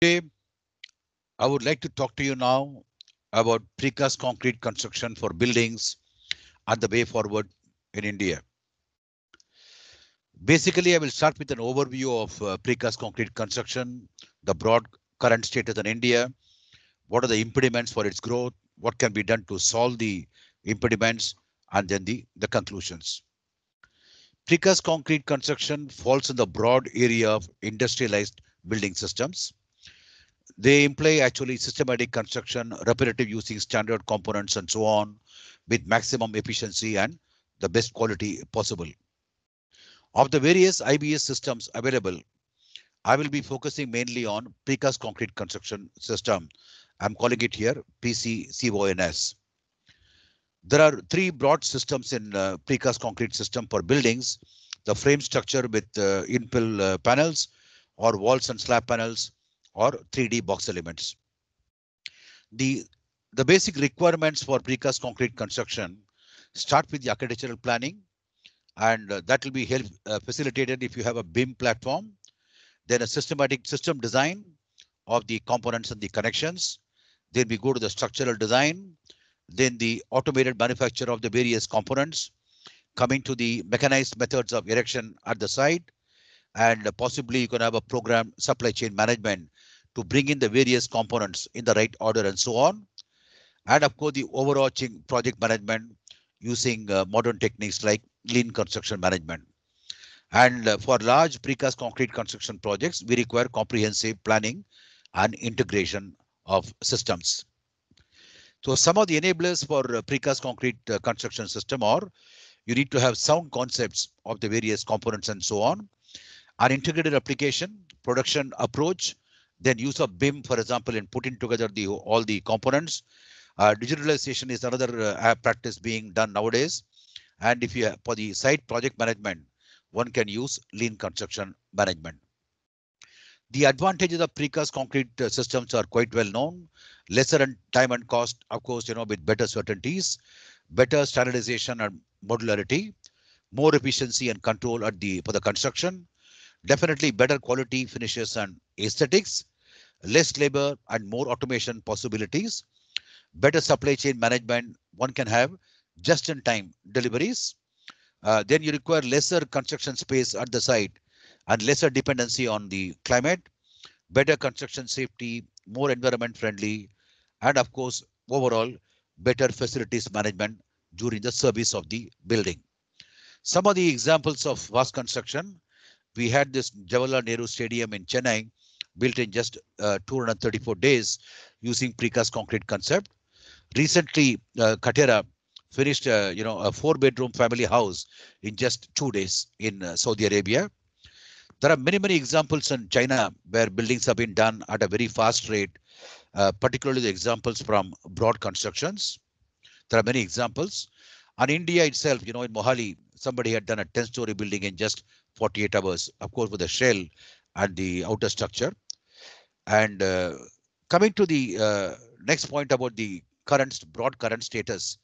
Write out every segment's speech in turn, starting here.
Today, I would like to talk to you now about precast concrete construction for buildings and the way forward in India. Basically, I will start with an overview of uh, precast concrete construction, the broad current status in India, what are the impediments for its growth, what can be done to solve the impediments, and then the, the conclusions. Precast concrete construction falls in the broad area of industrialized building systems. They imply actually systematic construction, repetitive using standard components and so on with maximum efficiency and the best quality possible. Of the various IBS systems available, I will be focusing mainly on precast concrete construction system. I'm calling it here PCCONS. There are three broad systems in uh, precast concrete system for buildings. The frame structure with uh, infill uh, panels or walls and slab panels, or 3D box elements. The, the basic requirements for precast concrete construction start with the architectural planning and uh, that will be help, uh, facilitated if you have a BIM platform, then a systematic system design of the components and the connections. Then we go to the structural design, then the automated manufacture of the various components, coming to the mechanized methods of erection at the site, and uh, possibly you can have a program supply chain management to bring in the various components in the right order and so on. And of course, the overarching project management using uh, modern techniques like lean construction management. And uh, for large precast concrete construction projects, we require comprehensive planning and integration of systems. So some of the enablers for uh, precast concrete uh, construction system are you need to have sound concepts of the various components and so on, an integrated application, production approach, then use of BIM, for example, in putting together the all the components. Uh, digitalization is another uh, practice being done nowadays. And if you for the site project management, one can use lean construction management. The advantages of precast concrete uh, systems are quite well known. Lesser and time and cost, of course, you know, with better certainties, better standardization and modularity, more efficiency and control at the for the construction, Definitely better quality finishes and aesthetics, less labor and more automation possibilities, better supply chain management one can have, just in time deliveries. Uh, then you require lesser construction space at the site and lesser dependency on the climate, better construction safety, more environment friendly, and of course, overall, better facilities management during the service of the building. Some of the examples of vast construction we had this Jawaharlal Nehru Stadium in Chennai built in just uh, 234 days using precast concrete concept. Recently, uh, Katera finished, uh, you know, a four-bedroom family house in just two days in uh, Saudi Arabia. There are many, many examples in China where buildings have been done at a very fast rate, uh, particularly the examples from broad constructions. There are many examples. And India itself, you know, in Mohali, somebody had done a 10-story building in just 48 hours, of course, with a shell at the outer structure. And uh, coming to the uh, next point about the current broad current status,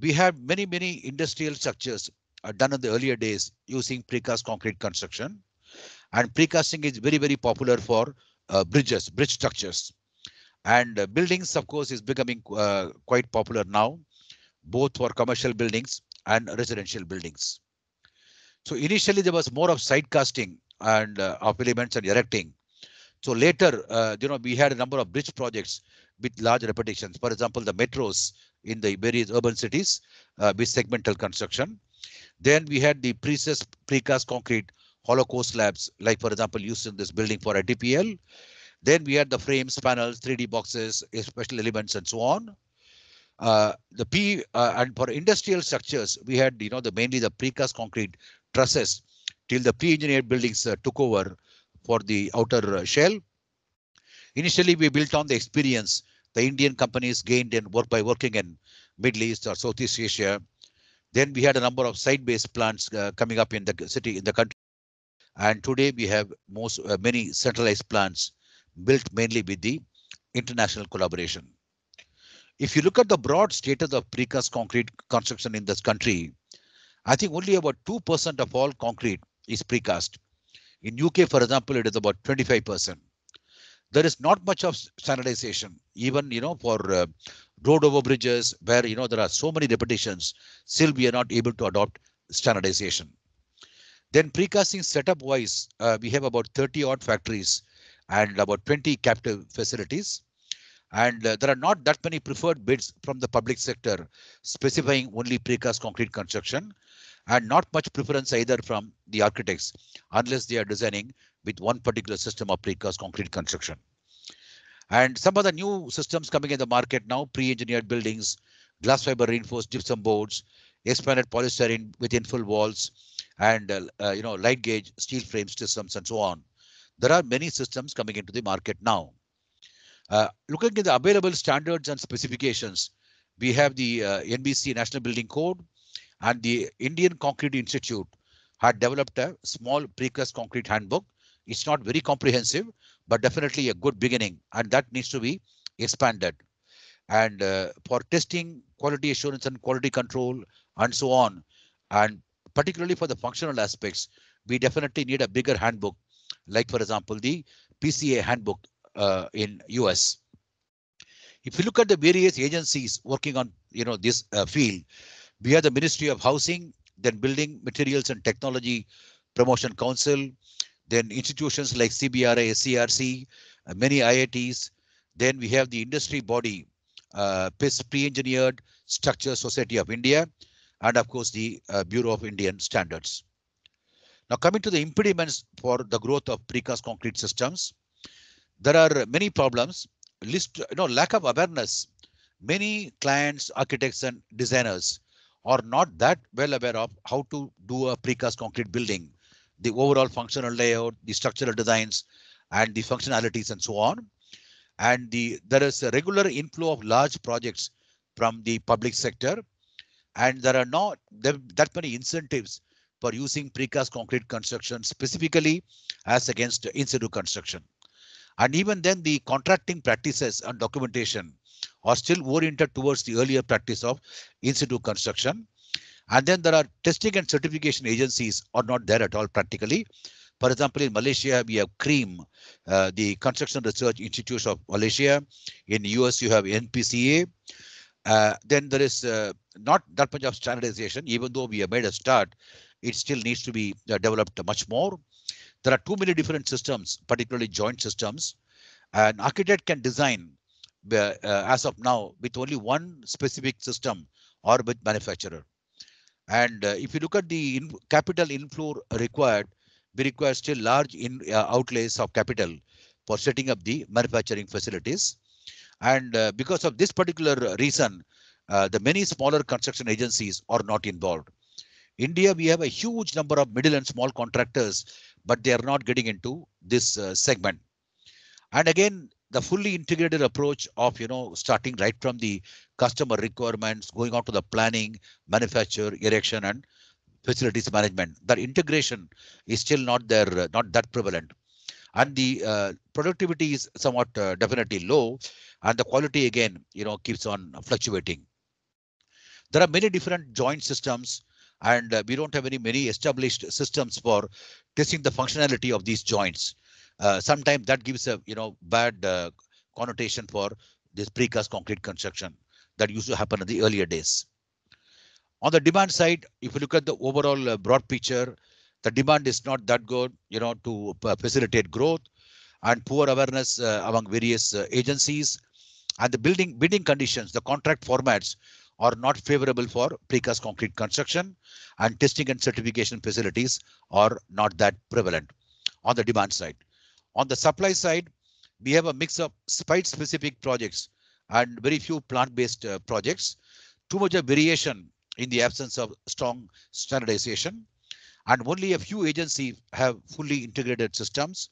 we have many, many industrial structures uh, done in the earlier days using precast concrete construction. And precasting is very, very popular for uh, bridges, bridge structures. And uh, buildings, of course, is becoming uh, quite popular now, both for commercial buildings and residential buildings. So initially there was more of side casting and uh, of elements and erecting. So later, uh, you know, we had a number of bridge projects with large repetitions. For example, the metros in the various urban cities uh, with segmental construction. Then we had the precast, precast concrete hollow core slabs, like for example, used in this building for a DPL. Then we had the frames, panels, 3D boxes, special elements, and so on. Uh, the P uh, and for industrial structures, we had you know the mainly the precast concrete trusses till the pre-engineered buildings uh, took over for the outer uh, shell. Initially, we built on the experience the Indian companies gained in work by working in Middle East or Southeast Asia. Then we had a number of site-based plants uh, coming up in the city, in the country. And today we have most many centralized plants built mainly with the international collaboration. If you look at the broad status of precast concrete construction in this country, I think only about 2% of all concrete is precast. In UK, for example, it is about 25%. There is not much of standardization, even you know for uh, road over bridges where you know there are so many repetitions. Still, we are not able to adopt standardization. Then precasting setup wise, uh, we have about 30 odd factories and about 20 captive facilities. And uh, there are not that many preferred bids from the public sector specifying only precast concrete construction and not much preference either from the architects unless they are designing with one particular system of precast concrete construction. And some of the new systems coming in the market now, pre-engineered buildings, glass fiber reinforced gypsum boards, expanded polystyrene within full walls, and uh, uh, you know light gauge steel frame systems and so on. There are many systems coming into the market now. Uh, looking at the available standards and specifications, we have the uh, NBC National Building Code, and the Indian Concrete Institute had developed a small precast concrete handbook. It's not very comprehensive, but definitely a good beginning, and that needs to be expanded. And uh, for testing, quality assurance, and quality control, and so on, and particularly for the functional aspects, we definitely need a bigger handbook, like for example the PCA handbook uh, in US. If you look at the various agencies working on you know this uh, field, we have the Ministry of Housing, then Building Materials and Technology Promotion Council, then institutions like CBRA, CRC, uh, many IITs. Then we have the industry body, uh, Pre-Engineered Structure Society of India, and of course the uh, Bureau of Indian Standards. Now coming to the impediments for the growth of precast concrete systems, there are many problems. List, you know, lack of awareness. Many clients, architects, and designers or not that well aware of how to do a precast concrete building, the overall functional layout, the structural designs, and the functionalities and so on. And the there is a regular inflow of large projects from the public sector, and there are not that many incentives for using precast concrete construction specifically as against in situ construction. And even then the contracting practices and documentation are still oriented towards the earlier practice of in-situ construction. And then there are testing and certification agencies are not there at all practically. For example, in Malaysia, we have CREAM, uh, the Construction Research Institute of Malaysia. In US, you have NPCA. Uh, then there is uh, not that much of standardization, even though we have made a start, it still needs to be uh, developed much more. There are too many different systems, particularly joint systems. An architect can design uh, as of now with only one specific system or with manufacturer. And uh, if you look at the in capital inflow required, we require still large in uh, outlays of capital for setting up the manufacturing facilities. And uh, because of this particular reason, the many smaller construction agencies are not involved. India, we have a huge number of middle and small contractors, but they are not getting into this uh, segment. And again, the fully integrated approach of you know starting right from the customer requirements going on to the planning manufacture erection and facilities management that integration is still not there uh, not that prevalent and the uh, productivity is somewhat uh, definitely low and the quality again you know keeps on fluctuating there are many different joint systems and uh, we don't have any many established systems for testing the functionality of these joints uh, sometimes that gives a you know bad uh, connotation for this precast concrete construction that used to happen in the earlier days. On the demand side, if you look at the overall uh, broad picture, the demand is not that good, you know, to uh, facilitate growth and poor awareness uh, among various agencies and the building bidding conditions, the contract formats are not favorable for precast concrete construction and testing and certification facilities are not that prevalent on the demand side. On the supply side, we have a mix of site-specific projects and very few plant-based uh, projects. Too much of variation in the absence of strong standardization. And only a few agencies have fully integrated systems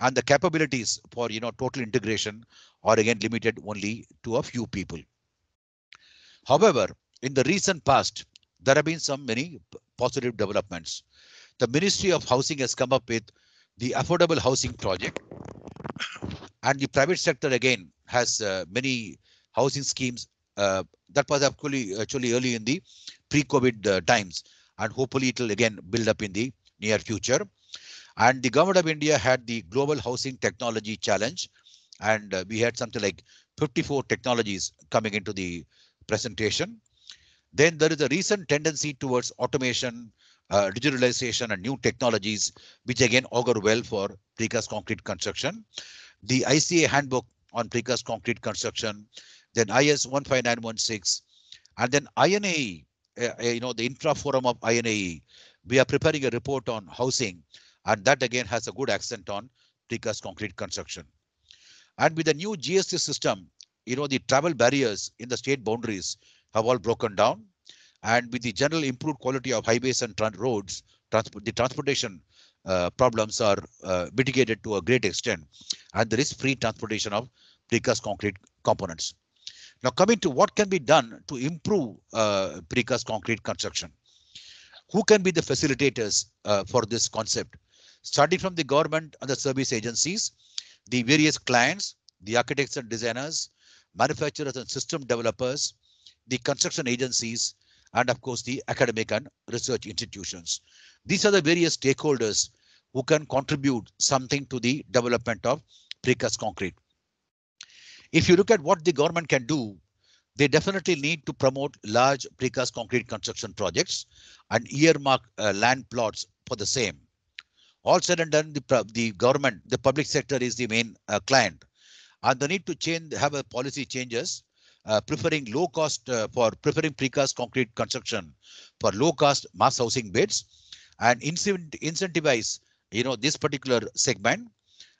and the capabilities for you know total integration are again limited only to a few people. However, in the recent past, there have been some many positive developments. The Ministry of Housing has come up with the affordable housing project. And the private sector again has uh, many housing schemes. Uh, that was actually actually early in the pre-COVID uh, times, and hopefully it will again build up in the near future. And the government of India had the Global Housing Technology Challenge, and uh, we had something like 54 technologies coming into the presentation. Then there is a recent tendency towards automation, uh, digitalization and new technologies, which again augur well for precast concrete construction. The ICA handbook on precast concrete construction, then IS 15916, and then INAE, uh, uh, you know, the infra forum of INAE. We are preparing a report on housing, and that again has a good accent on precast concrete construction. And with the new GST system, you know, the travel barriers in the state boundaries have all broken down and with the general improved quality of highways and trans roads, the transportation uh, problems are uh, mitigated to a great extent, and there is free transportation of precast concrete components. Now coming to what can be done to improve uh, precast concrete construction. Who can be the facilitators uh, for this concept? Starting from the government and the service agencies, the various clients, the architects and designers, manufacturers and system developers, the construction agencies, and of course the academic and research institutions. These are the various stakeholders who can contribute something to the development of precast concrete. If you look at what the government can do, they definitely need to promote large precast concrete construction projects and earmark uh, land plots for the same. All said and done, the, the government, the public sector is the main uh, client and the need to change have a policy changes uh, preferring low cost uh, for preferring precast concrete construction for low cost mass housing bids and incentivize you know this particular segment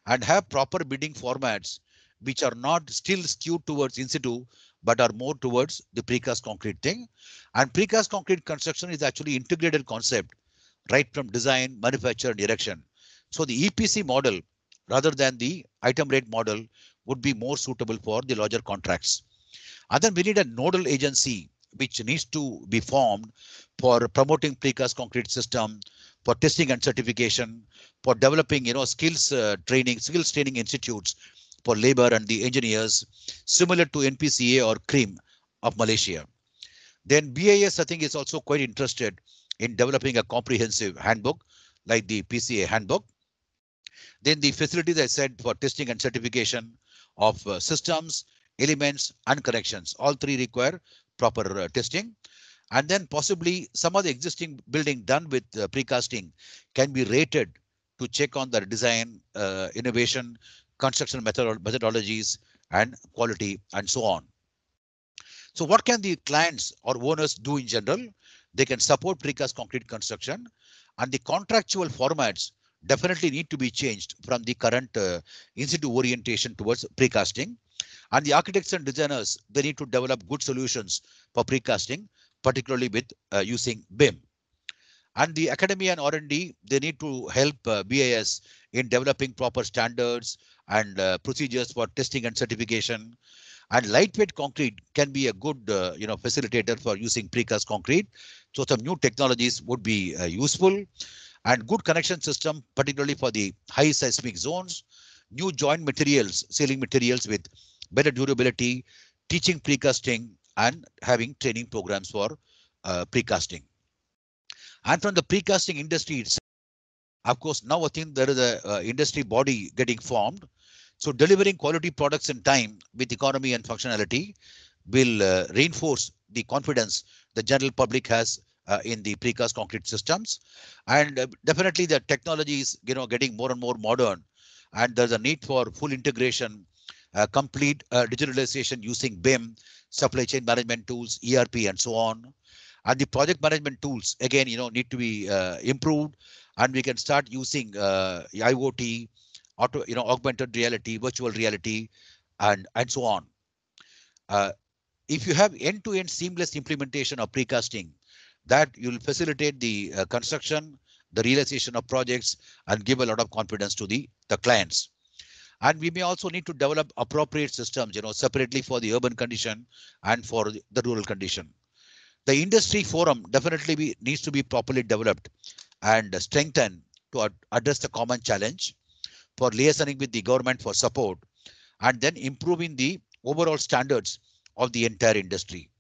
and have proper bidding formats which are not still skewed towards in situ but are more towards the precast concrete thing and precast concrete construction is actually integrated concept right from design manufacture and erection so the epc model rather than the item rate model would be more suitable for the larger contracts and then we need a nodal agency which needs to be formed for promoting precast concrete system, for testing and certification, for developing you know skills uh, training, skills training institutes for labor and the engineers, similar to NPCA or CREAM of Malaysia. Then BAS, I think, is also quite interested in developing a comprehensive handbook like the PCA handbook. Then the facilities I said for testing and certification of uh, systems elements and corrections. All three require proper uh, testing. And then possibly some of the existing building done with uh, precasting can be rated to check on the design, uh, innovation, construction method methodologies and quality and so on. So what can the clients or owners do in general? They can support precast concrete construction and the contractual formats definitely need to be changed from the current uh, institute orientation towards precasting. And the architects and designers, they need to develop good solutions for precasting, particularly with uh, using BIM. And the academy and R&D, they need to help uh, BIS in developing proper standards and uh, procedures for testing and certification. And lightweight concrete can be a good uh, you know, facilitator for using precast concrete. So some new technologies would be uh, useful and good connection system, particularly for the high seismic zones, new joint materials, sealing materials with better durability, teaching precasting and having training programs for uh, precasting. And from the precasting industry itself, of course, now I think there is a uh, industry body getting formed. So delivering quality products in time with economy and functionality will uh, reinforce the confidence the general public has uh, in the precast concrete systems. And uh, definitely the technology is you know, getting more and more modern and there's a need for full integration uh, complete uh, digitalization using BIM, supply chain management tools, ERP, and so on. And the project management tools, again, you know, need to be uh, improved, and we can start using uh, IoT, auto, you know, augmented reality, virtual reality, and and so on. Uh, if you have end-to-end -end seamless implementation of precasting, that you'll facilitate the construction, the realization of projects, and give a lot of confidence to the the clients. And we may also need to develop appropriate systems, you know, separately for the urban condition and for the rural condition. The industry forum definitely be, needs to be properly developed and strengthened to ad address the common challenge for liaisoning with the government for support and then improving the overall standards of the entire industry.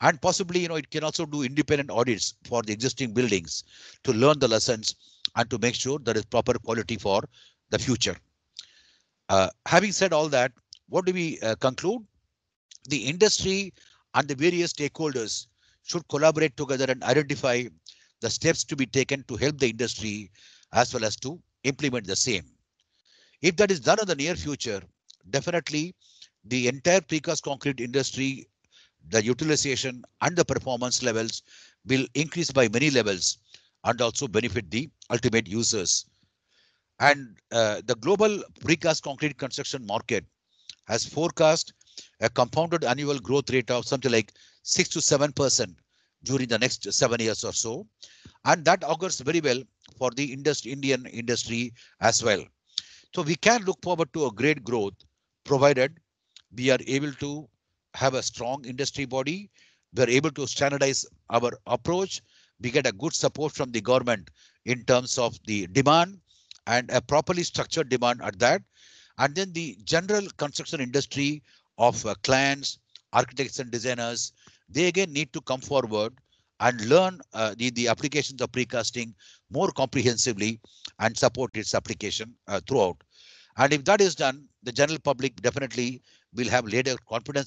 And possibly, you know, it can also do independent audits for the existing buildings to learn the lessons and to make sure there is proper quality for the future. Uh, having said all that, what do we uh, conclude? The industry and the various stakeholders should collaborate together and identify the steps to be taken to help the industry as well as to implement the same. If that is done in the near future, definitely the entire precast concrete industry, the utilization and the performance levels will increase by many levels and also benefit the ultimate users. And uh, the global precast concrete construction market has forecast a compounded annual growth rate of something like 6 to 7% during the next seven years or so. And that augurs very well for the industry, Indian industry as well. So we can look forward to a great growth provided we are able to have a strong industry body. We are able to standardize our approach. We get a good support from the government in terms of the demand and a properly structured demand at that. And then the general construction industry of uh, clients, architects and designers, they again need to come forward and learn uh, the, the applications of precasting more comprehensively and support its application uh, throughout. And if that is done, the general public definitely will have later confidence